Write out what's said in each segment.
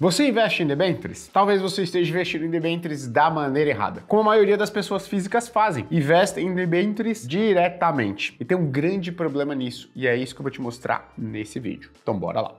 Você investe em debêntures? Talvez você esteja investindo em debêntures da maneira errada, como a maioria das pessoas físicas fazem, investem em debêntures diretamente. E tem um grande problema nisso, e é isso que eu vou te mostrar nesse vídeo. Então bora lá.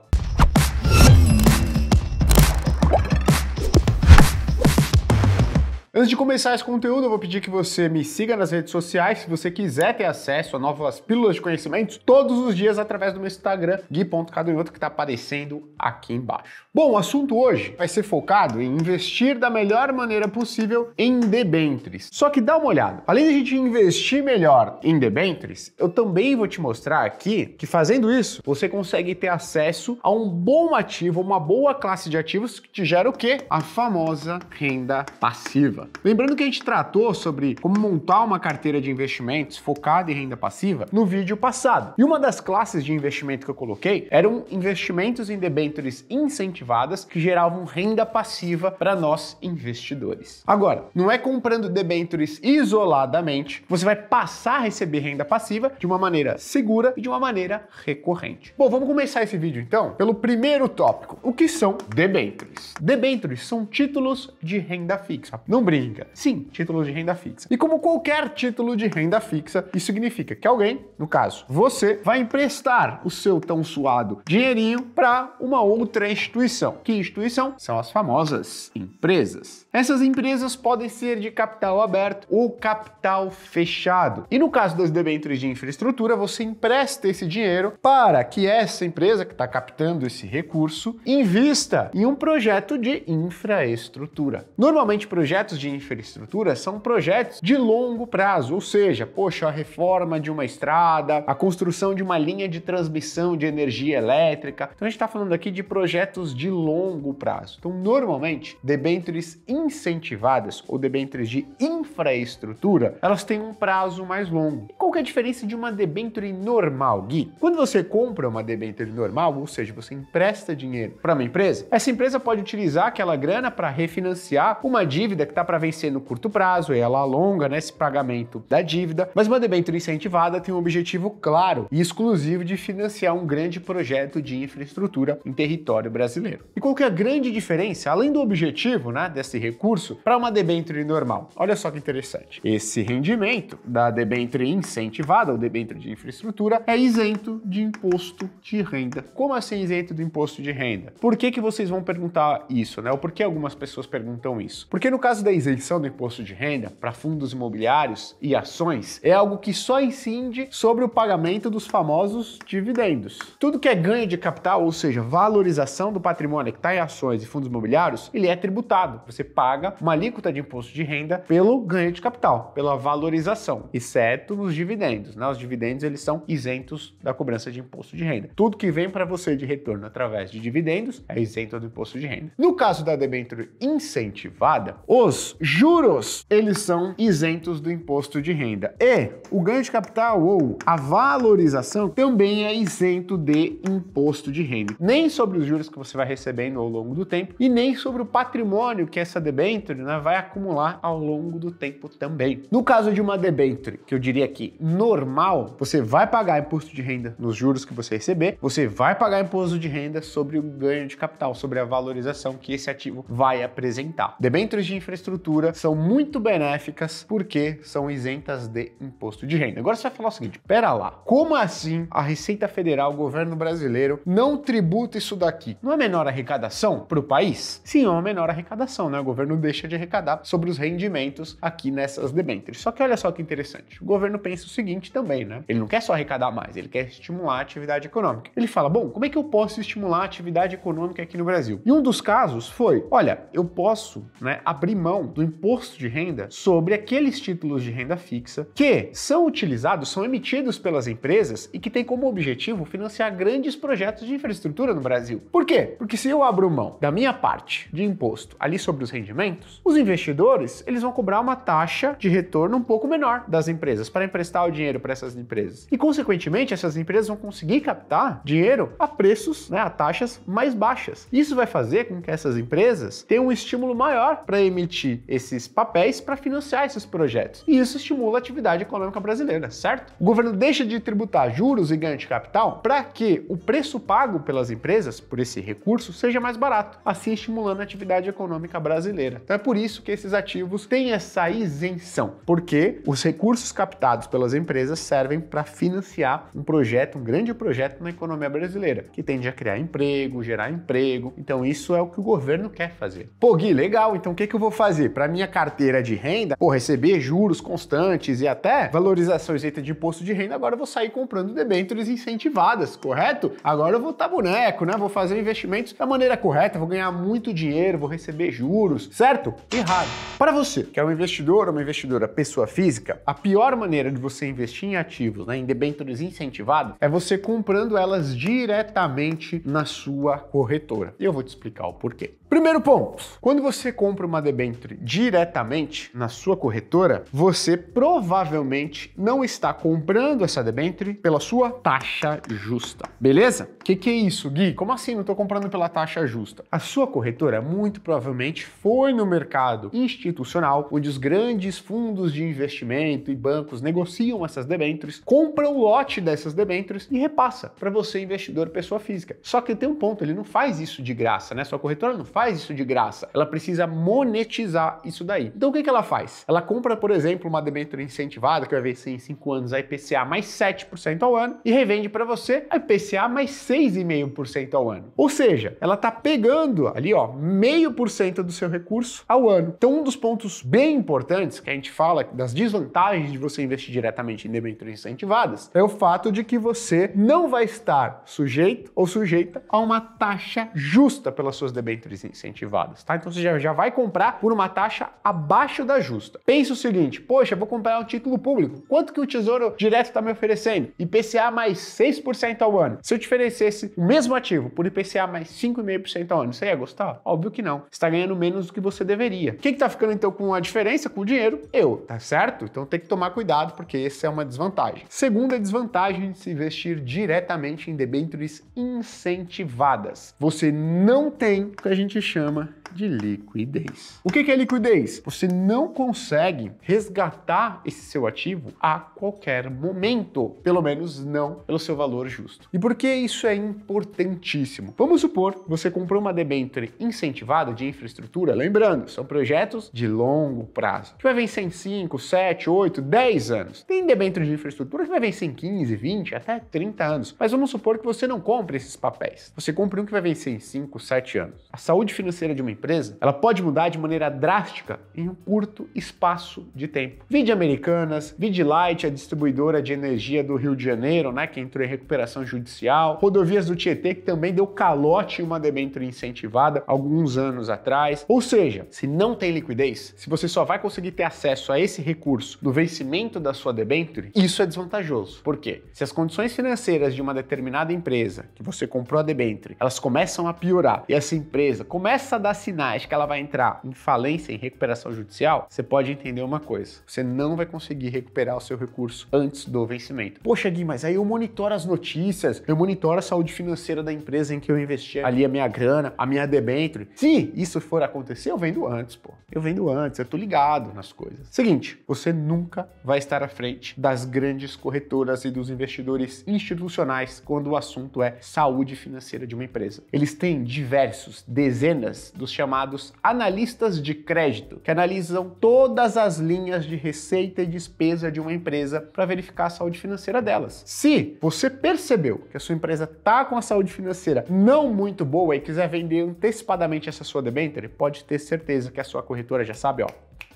Antes de começar esse conteúdo, eu vou pedir que você me siga nas redes sociais, se você quiser ter acesso a novas pílulas de conhecimentos, todos os dias através do meu Instagram, gui.cadunhoto, que está aparecendo aqui embaixo. Bom, o assunto hoje vai ser focado em investir da melhor maneira possível em debêntures. Só que dá uma olhada, além de a gente investir melhor em debêntures, eu também vou te mostrar aqui que fazendo isso, você consegue ter acesso a um bom ativo, uma boa classe de ativos que te gera o quê? A famosa renda passiva. Lembrando que a gente tratou sobre como montar uma carteira de investimentos focada em renda passiva no vídeo passado. E uma das classes de investimento que eu coloquei eram investimentos em debêntures incentivadas que geravam renda passiva para nós investidores. Agora, não é comprando debêntures isoladamente, você vai passar a receber renda passiva de uma maneira segura e de uma maneira recorrente. Bom, vamos começar esse vídeo então pelo primeiro tópico. O que são debêntures? Debêntures são títulos de renda fixa. Não brinca. Sim, títulos de renda fixa. E como qualquer título de renda fixa, isso significa que alguém, no caso, você, vai emprestar o seu tão suado dinheirinho para uma outra instituição. Que instituição? São as famosas empresas. Essas empresas podem ser de capital aberto ou capital fechado. E no caso das debêntures de infraestrutura, você empresta esse dinheiro para que essa empresa que está captando esse recurso invista em um projeto de infraestrutura. Normalmente projetos de infraestrutura são projetos de longo prazo, ou seja, poxa, a reforma de uma estrada, a construção de uma linha de transmissão de energia elétrica. Então a gente está falando aqui de projetos de longo prazo. Então, normalmente, debêntures incentivadas ou debêntures de infraestrutura, elas têm um prazo mais longo. E qual é a diferença de uma debênture normal, Gui? Quando você compra uma debênture normal, ou seja, você empresta dinheiro para uma empresa, essa empresa pode utilizar aquela grana para refinanciar uma dívida que está para vencer no curto prazo e ela alonga né, esse pagamento da dívida, mas uma debênture incentivada tem um objetivo claro e exclusivo de financiar um grande projeto de infraestrutura em território brasileiro. E qual que é a grande diferença, além do objetivo né, desse recurso, para uma debênture normal? Olha só que interessante. Esse rendimento da debênture incentivada, ou debênture de infraestrutura, é isento de imposto de renda. Como assim isento do imposto de renda? Por que, que vocês vão perguntar isso, né? Ou por que algumas pessoas perguntam isso? Porque no caso da isenção do imposto de renda para fundos imobiliários e ações é algo que só incide sobre o pagamento dos famosos dividendos. Tudo que é ganho de capital, ou seja, valorização do patrimônio que está em ações e fundos imobiliários, ele é tributado. Você paga uma alíquota de imposto de renda pelo ganho de capital, pela valorização, exceto nos dividendos. Né? Os dividendos eles são isentos da cobrança de imposto de renda. Tudo que vem para você de retorno através de dividendos é isento do imposto de renda. No caso da debênture incentivada, os os juros, eles são isentos do imposto de renda. E o ganho de capital ou a valorização também é isento de imposto de renda. Nem sobre os juros que você vai recebendo ao longo do tempo e nem sobre o patrimônio que essa debênture né, vai acumular ao longo do tempo também. No caso de uma debênture, que eu diria que normal, você vai pagar imposto de renda nos juros que você receber, você vai pagar imposto de renda sobre o ganho de capital, sobre a valorização que esse ativo vai apresentar. Debêntures de infraestrutura estrutura são muito benéficas porque são isentas de imposto de renda. Agora você vai falar o seguinte: pera lá, como assim a Receita Federal, o governo brasileiro, não tributa isso daqui? Não é menor arrecadação para o país? Sim, é uma menor arrecadação, né? O governo deixa de arrecadar sobre os rendimentos aqui nessas debêntures. Só que olha só que interessante: o governo pensa o seguinte também, né? Ele não quer só arrecadar mais, ele quer estimular a atividade econômica. Ele fala: bom, como é que eu posso estimular a atividade econômica aqui no Brasil? E um dos casos foi: olha, eu posso né, abrir mão do imposto de renda sobre aqueles títulos de renda fixa que são utilizados, são emitidos pelas empresas e que têm como objetivo financiar grandes projetos de infraestrutura no Brasil. Por quê? Porque se eu abro mão da minha parte de imposto ali sobre os rendimentos, os investidores eles vão cobrar uma taxa de retorno um pouco menor das empresas para emprestar o dinheiro para essas empresas. E consequentemente essas empresas vão conseguir captar dinheiro a preços, né, a taxas mais baixas. Isso vai fazer com que essas empresas tenham um estímulo maior para emitir esses papéis para financiar esses projetos. E isso estimula a atividade econômica brasileira, certo? O governo deixa de tributar juros e ganho de capital para que o preço pago pelas empresas por esse recurso seja mais barato, assim estimulando a atividade econômica brasileira. Então é por isso que esses ativos têm essa isenção, porque os recursos captados pelas empresas servem para financiar um projeto, um grande projeto na economia brasileira, que tende a criar emprego, gerar emprego. Então isso é o que o governo quer fazer. Pô, Gui, legal, então o que, que eu vou fazer? para minha carteira de renda, por receber juros constantes e até valorização isenta de imposto de renda, agora eu vou sair comprando debêntures incentivadas, correto? Agora eu vou estar tá boneco, né? Vou fazer investimentos da maneira correta, vou ganhar muito dinheiro, vou receber juros, certo? Errado. Para você, que é um investidor ou uma investidora pessoa física, a pior maneira de você investir em ativos, né, em debêntures incentivadas, é você comprando elas diretamente na sua corretora. E eu vou te explicar o porquê. Primeiro ponto, quando você compra uma debênture diretamente na sua corretora, você provavelmente não está comprando essa debênture pela sua taxa justa. Beleza? O que, que é isso, Gui? Como assim não estou comprando pela taxa justa? A sua corretora muito provavelmente foi no mercado institucional, onde os grandes fundos de investimento e bancos negociam essas debêntures, compram o lote dessas debêntures e repassa para você, investidor pessoa física. Só que tem um ponto, ele não faz isso de graça, né? Sua corretora não faz isso de graça. Ela precisa monetizar usar isso daí. Então o que, que ela faz? Ela compra, por exemplo, uma debênture incentivada que vai vencer em 5 anos a IPCA mais 7% ao ano e revende para você a IPCA mais 6,5% ao ano. Ou seja, ela está pegando ali, ó, meio por cento do seu recurso ao ano. Então um dos pontos bem importantes que a gente fala das desvantagens de você investir diretamente em debêntures incentivadas é o fato de que você não vai estar sujeito ou sujeita a uma taxa justa pelas suas debêntures incentivadas, tá? Então você já, já vai comprar por uma taxa abaixo da justa. Pensa o seguinte, poxa, vou comprar um título público, quanto que o Tesouro Direto está me oferecendo? IPCA mais 6% ao ano. Se eu te oferecesse o mesmo ativo por IPCA mais 5,5% ao ano, você ia gostar? Óbvio que não. Você está ganhando menos do que você deveria. O que está ficando então com a diferença, com o dinheiro? Eu, tá certo? Então tem que tomar cuidado, porque essa é uma desvantagem. Segunda desvantagem de se investir diretamente em debêntures incentivadas. Você não tem o que a gente chama de liquidez. O que é liquidez? Você não consegue resgatar esse seu ativo a qualquer momento, pelo menos não pelo seu valor justo. E por que isso é importantíssimo? Vamos supor que você comprou uma debênture incentivada de infraestrutura, lembrando, são projetos de longo prazo, que vai vencer em 5, 7, 8, 10 anos. Tem debênture de infraestrutura que vai vencer em 15, 20, até 30 anos. Mas vamos supor que você não compre esses papéis. Você compra um que vai vencer em 5, 7 anos. A saúde financeira de uma empresa empresa, ela pode mudar de maneira drástica em um curto espaço de tempo. Vide Americanas, Vide Light, a distribuidora de energia do Rio de Janeiro, né, que entrou em recuperação judicial, Rodovias do Tietê, que também deu calote em uma debênture incentivada alguns anos atrás. Ou seja, se não tem liquidez, se você só vai conseguir ter acesso a esse recurso no vencimento da sua debênture, isso é desvantajoso. Por quê? Se as condições financeiras de uma determinada empresa que você comprou a debênture, elas começam a piorar e essa empresa começa a dar se sinais que ela vai entrar em falência, em recuperação judicial, você pode entender uma coisa: você não vai conseguir recuperar o seu recurso antes do vencimento. Poxa, Gui, mas aí eu monitoro as notícias, eu monitoro a saúde financeira da empresa em que eu investi ali a minha grana, a minha debênture. Se isso for acontecer, eu vendo antes, pô. Eu vendo antes, eu tô ligado nas coisas. Seguinte, você nunca vai estar à frente das grandes corretoras e dos investidores institucionais quando o assunto é saúde financeira de uma empresa. Eles têm diversos, dezenas dos chamados analistas de crédito, que analisam todas as linhas de receita e despesa de uma empresa para verificar a saúde financeira delas. Se você percebeu que a sua empresa está com a saúde financeira não muito boa e quiser vender antecipadamente essa sua debênture, pode ter certeza que a sua corretora já sabe, ó,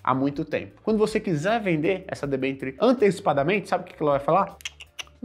há muito tempo. Quando você quiser vender essa debênture antecipadamente, sabe o que ela vai falar?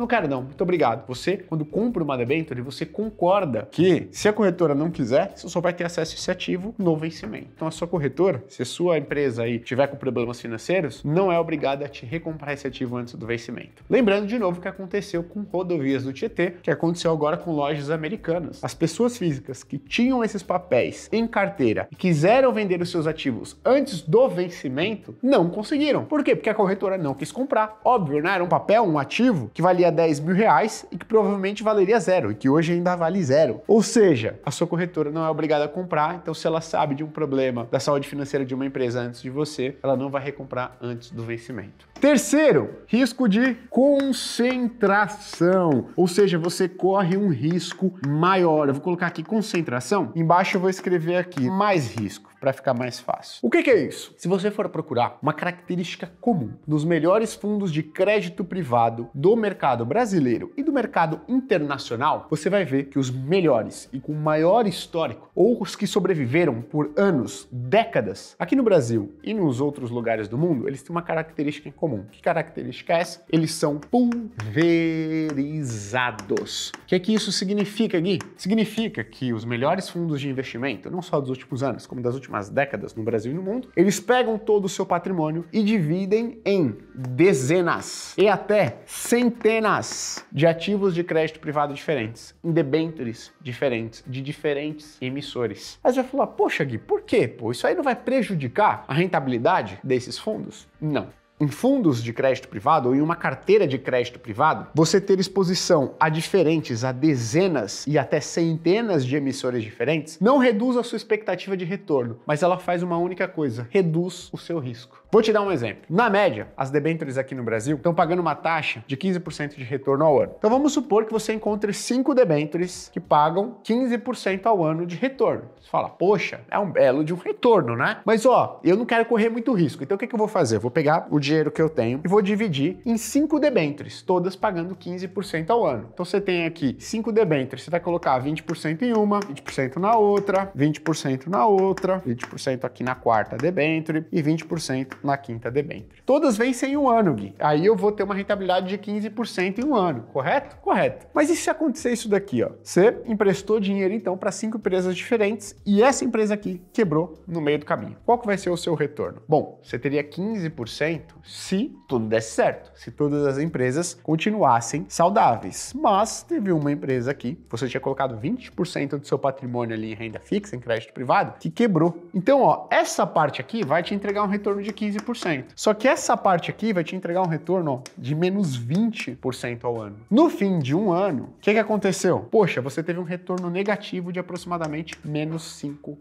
Não quero não, muito obrigado. Você, quando compra uma debenture, você concorda que se a corretora não quiser, você só vai ter acesso a esse ativo no vencimento. Então a sua corretora, se a sua empresa aí tiver com problemas financeiros, não é obrigada a te recomprar esse ativo antes do vencimento. Lembrando de novo o que aconteceu com rodovias do Tietê, que aconteceu agora com lojas americanas. As pessoas físicas que tinham esses papéis em carteira e quiseram vender os seus ativos antes do vencimento, não conseguiram. Por quê? Porque a corretora não quis comprar. Óbvio, né? Era um papel, um ativo que valia 10 mil reais e que provavelmente valeria zero, e que hoje ainda vale zero. Ou seja, a sua corretora não é obrigada a comprar, então se ela sabe de um problema da saúde financeira de uma empresa antes de você, ela não vai recomprar antes do vencimento. Terceiro, risco de concentração, ou seja, você corre um risco maior. Eu vou colocar aqui concentração, embaixo eu vou escrever aqui mais risco para ficar mais fácil. O que, que, é isso? Se você for procurar uma característica comum dos melhores fundos de crédito privado do mercado brasileiro e do mercado internacional, você vai ver que os melhores e com maior histórico, ou os que sobreviveram por anos, décadas, aqui no Brasil e nos outros lugares do mundo, eles têm uma característica em comum. Que característica é essa? Eles são pulverizados. O que, é que isso significa, Gui? Significa que os melhores fundos de investimento, não só dos últimos anos, como das últimas últimas décadas no Brasil e no mundo, eles pegam todo o seu patrimônio e dividem em dezenas e até centenas de ativos de crédito privado diferentes, em debêntures diferentes, de diferentes emissores. Aí você vai falar, poxa Gui, por quê? Pô, isso aí não vai prejudicar a rentabilidade desses fundos? Não em fundos de crédito privado ou em uma carteira de crédito privado, você ter exposição a diferentes, a dezenas e até centenas de emissores diferentes, não reduz a sua expectativa de retorno, mas ela faz uma única coisa: reduz o seu risco. Vou te dar um exemplo. Na média, as debêntures aqui no Brasil estão pagando uma taxa de 15% de retorno ao ano. Então vamos supor que você encontre cinco debêntures que pagam 15% ao ano de retorno. Você fala, poxa, é um belo de um retorno, né? Mas ó, eu não quero correr muito risco. Então o que, que eu vou fazer? Eu vou pegar o dinheiro que eu tenho e vou dividir em cinco debêntures, todas pagando 15% ao ano. Então você tem aqui cinco debêntures, você vai colocar 20% em uma, 20% na outra, 20% na outra, 20% aqui na quarta debênture e 20% na quinta debênture. Todas vencem em um ano, Gui. Aí eu vou ter uma rentabilidade de 15% em um ano, correto? Correto. Mas e se acontecer isso daqui, ó? Você emprestou dinheiro então para cinco empresas diferentes e essa empresa aqui quebrou no meio do caminho. Qual que vai ser o seu retorno? Bom, você teria 15% se tudo desse certo, se todas as empresas continuassem saudáveis. Mas teve uma empresa aqui, você tinha colocado 20% do seu patrimônio ali em renda fixa, em crédito privado, que quebrou. Então, ó, essa parte aqui vai te entregar um retorno de 15 15%. Só que essa parte aqui vai te entregar um retorno de menos 20% ao ano. No fim de um ano, o que, que aconteceu? Poxa, você teve um retorno negativo de aproximadamente menos 5%.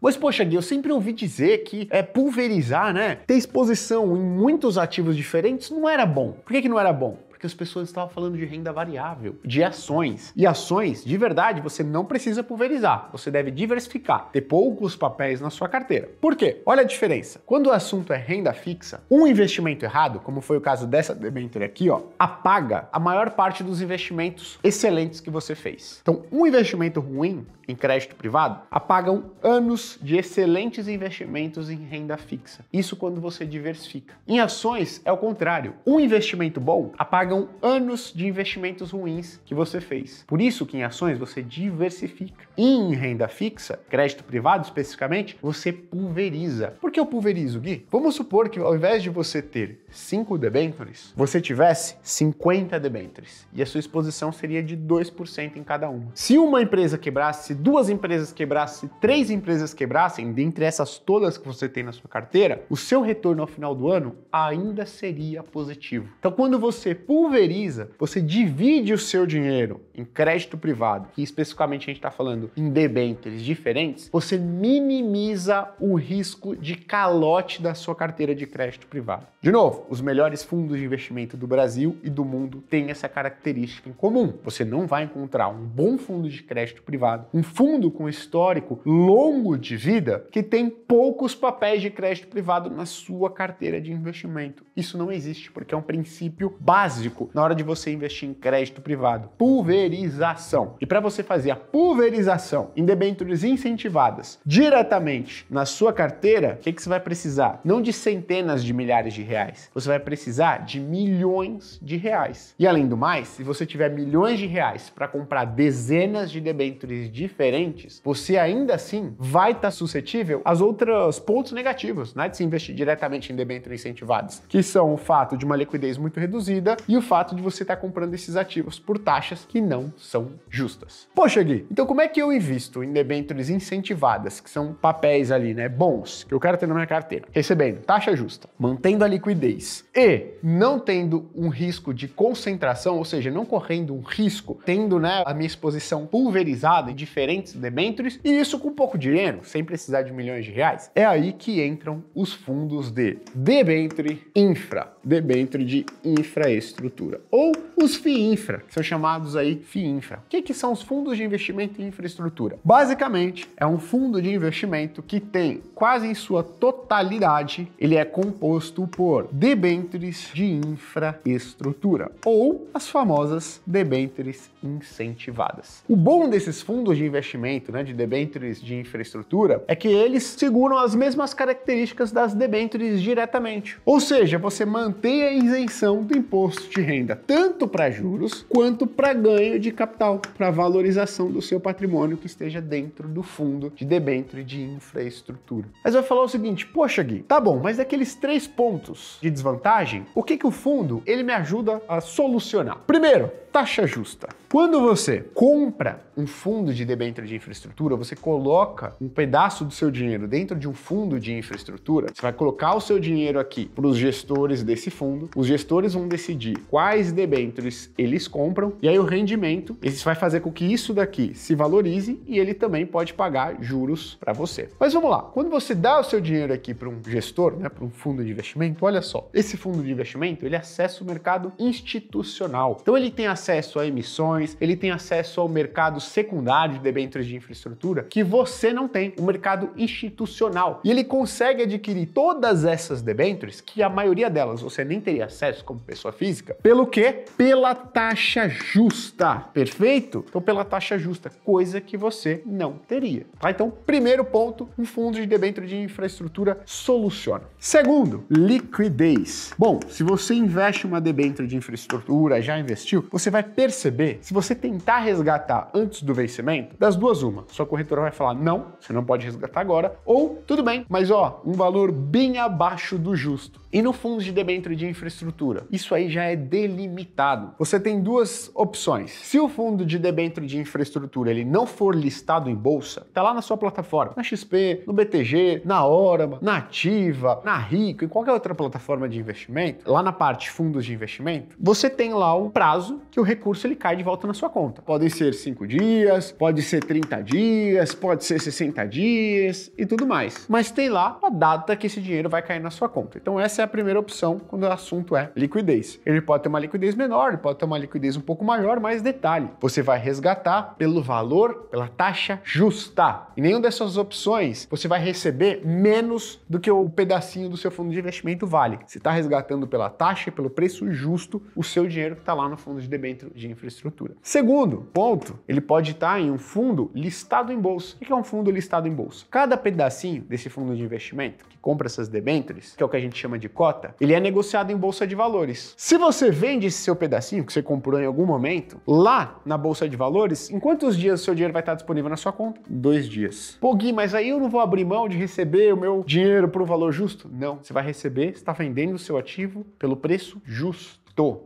Mas, poxa, Gui, eu sempre ouvi dizer que é pulverizar, né? Ter exposição em muitos ativos diferentes não era bom. Por que, que não era bom? porque as pessoas estavam falando de renda variável, de ações. E ações, de verdade, você não precisa pulverizar, você deve diversificar, ter poucos papéis na sua carteira. Por quê? Olha a diferença. Quando o assunto é renda fixa, um investimento errado, como foi o caso dessa debenture aqui, ó, apaga a maior parte dos investimentos excelentes que você fez. Então, um investimento ruim em crédito privado apagam anos de excelentes investimentos em renda fixa. Isso quando você diversifica. Em ações é o contrário. Um investimento bom apaga pagam anos de investimentos ruins que você fez. Por isso que em ações você diversifica. E em renda fixa, crédito privado especificamente, você pulveriza. Por que eu pulverizo, Gui? Vamos supor que ao invés de você ter 5 debêntures, você tivesse 50 debêntures e a sua exposição seria de 2% em cada uma. Se uma empresa quebrasse, se duas empresas quebrassem, se três empresas quebrassem, dentre essas todas que você tem na sua carteira, o seu retorno ao final do ano ainda seria positivo. Então, quando você pulveriza pulveriza, você divide o seu dinheiro em crédito privado, que especificamente a gente está falando em debêntures diferentes, você minimiza o risco de calote da sua carteira de crédito privado. De novo, os melhores fundos de investimento do Brasil e do mundo têm essa característica em comum. Você não vai encontrar um bom fundo de crédito privado, um fundo com histórico longo de vida que tem poucos papéis de crédito privado na sua carteira de investimento. Isso não existe porque é um princípio básico básico na hora de você investir em crédito privado: pulverização. E para você fazer a pulverização em debêntures incentivadas diretamente na sua carteira, o que, que você vai precisar? Não de centenas de milhares de reais, você vai precisar de milhões de reais. E além do mais, se você tiver milhões de reais para comprar dezenas de debêntures diferentes, você ainda assim vai estar tá suscetível aos outros pontos negativos, né? De se investir diretamente em debêntures incentivadas, que são o fato de uma liquidez muito reduzida e o o fato de você estar tá comprando esses ativos por taxas que não são justas. Poxa, Gui, então como é que eu invisto em debêntures incentivadas, que são papéis ali, né, bons, que eu quero ter na minha carteira, recebendo taxa justa, mantendo a liquidez e não tendo um risco de concentração, ou seja, não correndo um risco, tendo, né, a minha exposição pulverizada em diferentes debêntures e isso com pouco dinheiro, sem precisar de milhões de reais. É aí que entram os fundos de debênture infra, debênture de infraestrutura infraestrutura, ou os FIINFRA, que são chamados aí FIINFRA. O que, que são os fundos de investimento em infraestrutura? Basicamente, é um fundo de investimento que tem quase em sua totalidade, ele é composto por debêntures de infraestrutura, ou as famosas debêntures incentivadas. O bom desses fundos de investimento, né, de debêntures de infraestrutura, é que eles seguram as mesmas características das debêntures diretamente. Ou seja, você mantém a isenção do imposto de renda, tanto para juros quanto para ganho de capital, para valorização do seu patrimônio que esteja dentro do fundo de debênture de infraestrutura. Mas vai falar o seguinte, poxa Gui, tá bom, mas daqueles três pontos de desvantagem, o que que o fundo ele me ajuda a solucionar? Primeiro, taxa justa. Quando você compra um fundo de debênture de infraestrutura, você coloca um pedaço do seu dinheiro dentro de um fundo de infraestrutura, você vai colocar o seu dinheiro aqui para os gestores desse fundo, os gestores vão decidir quais debêntures eles compram, e aí o rendimento, isso vai fazer com que isso daqui se valorize e ele também pode pagar juros para você. Mas vamos lá, quando você dá o seu dinheiro aqui para um gestor, né, para um fundo de investimento, olha só, esse fundo de investimento, ele acessa o mercado institucional. Então ele tem acesso a emissões, ações, ele tem acesso ao mercado secundário de debêntures de infraestrutura que você não tem, o mercado institucional. E ele consegue adquirir todas essas debêntures, que a maioria delas você nem teria acesso como pessoa física, pelo quê? Pela taxa justa, perfeito? Então pela taxa justa, coisa que você não teria, tá? Então, primeiro ponto, um fundo de debênture de infraestrutura soluciona. Segundo, liquidez. Bom, se você investe uma debênture de infraestrutura, já investiu, você vai perceber se você tentar resgatar antes do vencimento, das duas uma, sua corretora vai falar não, você não pode resgatar agora, ou tudo bem, mas ó, um valor bem abaixo do justo. E no fundo de debênture de infraestrutura, isso aí já é delimitado. Você tem duas opções. Se o fundo de debênture de infraestrutura ele não for listado em bolsa, tá lá na sua plataforma, na XP, no BTG, na Orama, na Ativa, na Rico, em qualquer outra plataforma de investimento, lá na parte fundos de investimento, você tem lá o prazo que o recurso ele cai de volta volta na sua conta. Podem ser 5 dias, pode ser 30 dias, pode ser 60 dias e tudo mais. Mas tem lá a data que esse dinheiro vai cair na sua conta. Então essa é a primeira opção quando o assunto é liquidez. Ele pode ter uma liquidez menor, pode ter uma liquidez um pouco maior, mas detalhe, você vai resgatar pelo valor, pela taxa justa. Em nenhuma dessas opções você vai receber menos do que o pedacinho do seu fundo de investimento vale. Você está resgatando pela taxa e pelo preço justo o seu dinheiro que está lá no fundo de debênture de infraestrutura. Segundo ponto, ele pode estar em um fundo listado em bolsa. O que é um fundo listado em bolsa? Cada pedacinho desse fundo de investimento que compra essas debêntures, que é o que a gente chama de cota, ele é negociado em bolsa de valores. Se você vende esse seu pedacinho que você comprou em algum momento, lá na bolsa de valores, em quantos dias o seu dinheiro vai estar disponível na sua conta? Dois dias. Pô, Gui, mas aí eu não vou abrir mão de receber o meu dinheiro por um valor justo? Não. Você vai receber, está vendendo o seu ativo pelo preço justo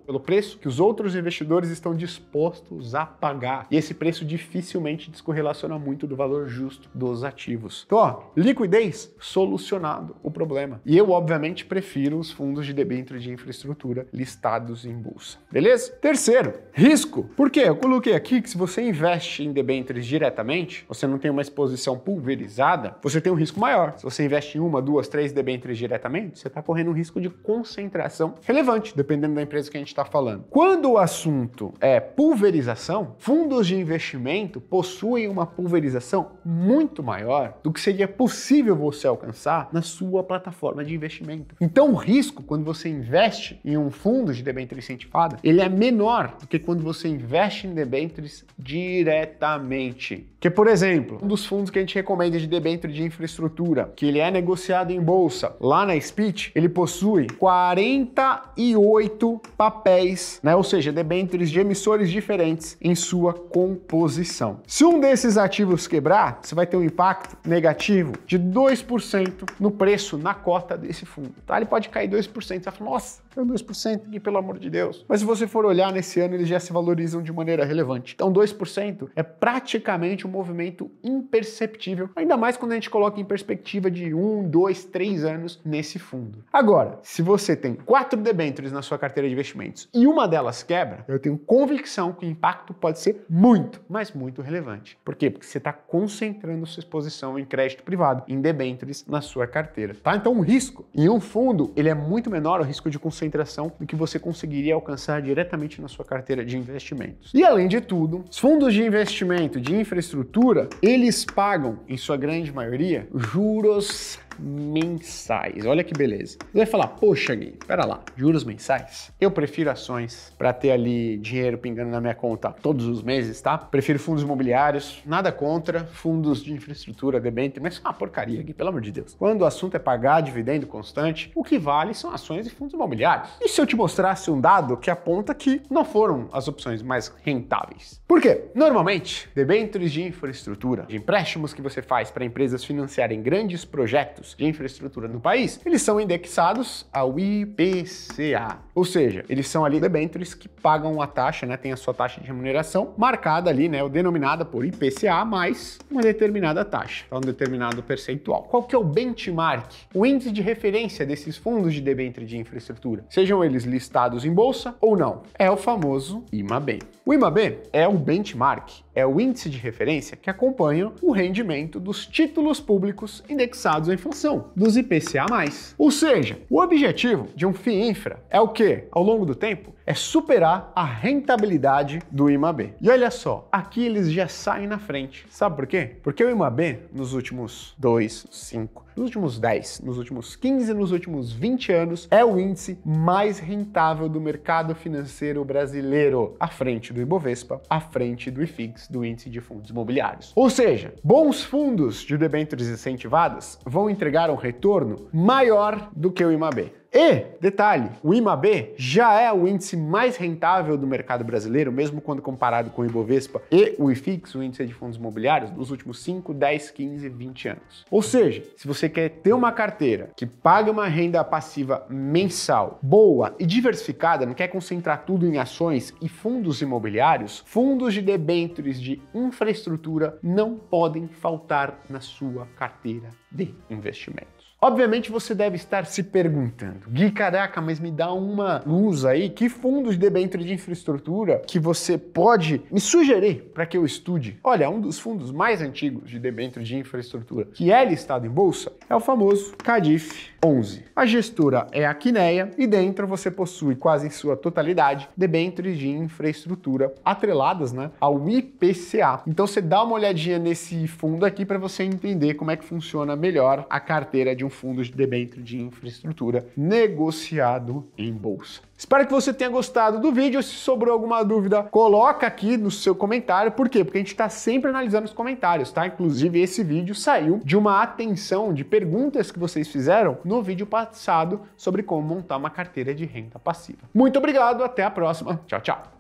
pelo preço que os outros investidores estão dispostos a pagar. E esse preço dificilmente descorrelaciona muito do valor justo dos ativos. Então, ó, liquidez solucionado o problema. E eu, obviamente, prefiro os fundos de debêntures de infraestrutura listados em bolsa. Beleza? Terceiro, risco. Por quê? Eu coloquei aqui que se você investe em debêntures diretamente, você não tem uma exposição pulverizada, você tem um risco maior. Se você investe em uma, duas, três debêntures diretamente, você está correndo um risco de concentração relevante, dependendo da empresa empresa que a gente está falando. Quando o assunto é pulverização, fundos de investimento possuem uma pulverização muito maior do que seria possível você alcançar na sua plataforma de investimento. Então, o risco quando você investe em um fundo de debênture incentivada, ele é menor do que quando você investe em debêntures diretamente. Que, por exemplo, um dos fundos que a gente recomenda de debênture de infraestrutura, que ele é negociado em bolsa, lá na Speech, ele possui 48 papéis, né, ou seja, debêntures de emissores diferentes em sua composição. Se um desses ativos quebrar, você vai ter um impacto negativo de 2% no preço, na cota desse fundo. Tá? Ele pode cair 2%. Você vai falar, nossa, então 2%, e pelo amor de Deus. Mas se você for olhar nesse ano, eles já se valorizam de maneira relevante. Então 2% é praticamente um movimento imperceptível, ainda mais quando a gente coloca em perspectiva de 1, 2, 3 anos nesse fundo. Agora, se você tem quatro debêntures na sua carteira de investimentos e uma delas quebra, eu tenho convicção que o impacto pode ser muito, mas muito relevante. Por quê? Porque você está concentrando sua exposição em crédito privado, em debêntures na sua carteira, tá? Então o risco em um fundo, ele é muito menor o risco de concentração concentração do que você conseguiria alcançar diretamente na sua carteira de investimentos. E além de tudo, os fundos de investimento de infraestrutura, eles pagam, em sua grande maioria, juros mensais. Olha que beleza. Você vai falar, poxa, Gui, pera lá, juros mensais? Eu prefiro ações para ter ali dinheiro pingando na minha conta todos os meses, tá? Prefiro fundos imobiliários, nada contra, fundos de infraestrutura, debênture, mas é uma porcaria, Gui, pelo amor de Deus. Quando o assunto é pagar dividendo constante, o que vale são ações e fundos imobiliários. E se eu te mostrasse um dado que aponta que não foram as opções mais rentáveis? Por quê? Normalmente, debêntures de infraestrutura, de empréstimos que você faz para empresas financiarem grandes projetos, projetos de infraestrutura no país, eles são indexados ao IPCA. Ou seja, eles são ali debêntures que pagam a taxa, né, tem a sua taxa de remuneração marcada ali, né, ou denominada por IPCA mais uma determinada taxa, então, um determinado percentual. Qual que é o benchmark? O índice de referência desses fundos de debênture de infraestrutura, sejam eles listados em bolsa ou não, é o famoso IMAB. O IMAB é o benchmark, é o índice de referência que acompanha o rendimento dos títulos públicos indexados à inflação redução dos IPCA+. Ou seja, o objetivo de um FII infra é o que, ao longo do tempo, é superar a rentabilidade do IMAB. E olha só, aqui eles já saem na frente. Sabe por quê? Porque o IMAB, nos últimos 2, 5, nos últimos 10, nos últimos 15, nos últimos 20 anos, é o índice mais rentável do mercado financeiro brasileiro, à frente do Ibovespa, à frente do IFIX, do índice de fundos imobiliários. Ou seja, bons fundos de debêntures incentivadas vão entregar um retorno maior do que o IMAB. E, detalhe, o IMAB já é o índice mais rentável do mercado brasileiro, mesmo quando comparado com o Ibovespa e o IFIX, o índice de fundos imobiliários, nos últimos 5, 10, 15, 20 anos. Ou seja, se você quer ter uma carteira que paga uma renda passiva mensal, boa e diversificada, não quer concentrar tudo em ações e fundos imobiliários, fundos de debêntures de infraestrutura não podem faltar na sua carteira de investimento. Obviamente você deve estar se perguntando, Gui, caraca, mas me dá uma luz aí, que fundos de debênture de infraestrutura que você pode me sugerir para que eu estude? Olha, um dos fundos mais antigos de debênture de infraestrutura que é listado em bolsa é o famoso CADIF 11. A gestora é a Quineia e dentro você possui quase em sua totalidade debêntures de infraestrutura atreladas né, ao IPCA. Então você dá uma olhadinha nesse fundo aqui para você entender como é que funciona melhor a carteira de um fundo de debênture de infraestrutura negociado em bolsa. Espero que você tenha gostado do vídeo. Se sobrou alguma dúvida, coloca aqui no seu comentário. Por quê? Porque a gente está sempre analisando os comentários, tá? Inclusive, esse vídeo saiu de uma atenção de perguntas que vocês fizeram no vídeo passado sobre como montar uma carteira de renda passiva. Muito obrigado, até a próxima. Tchau, tchau.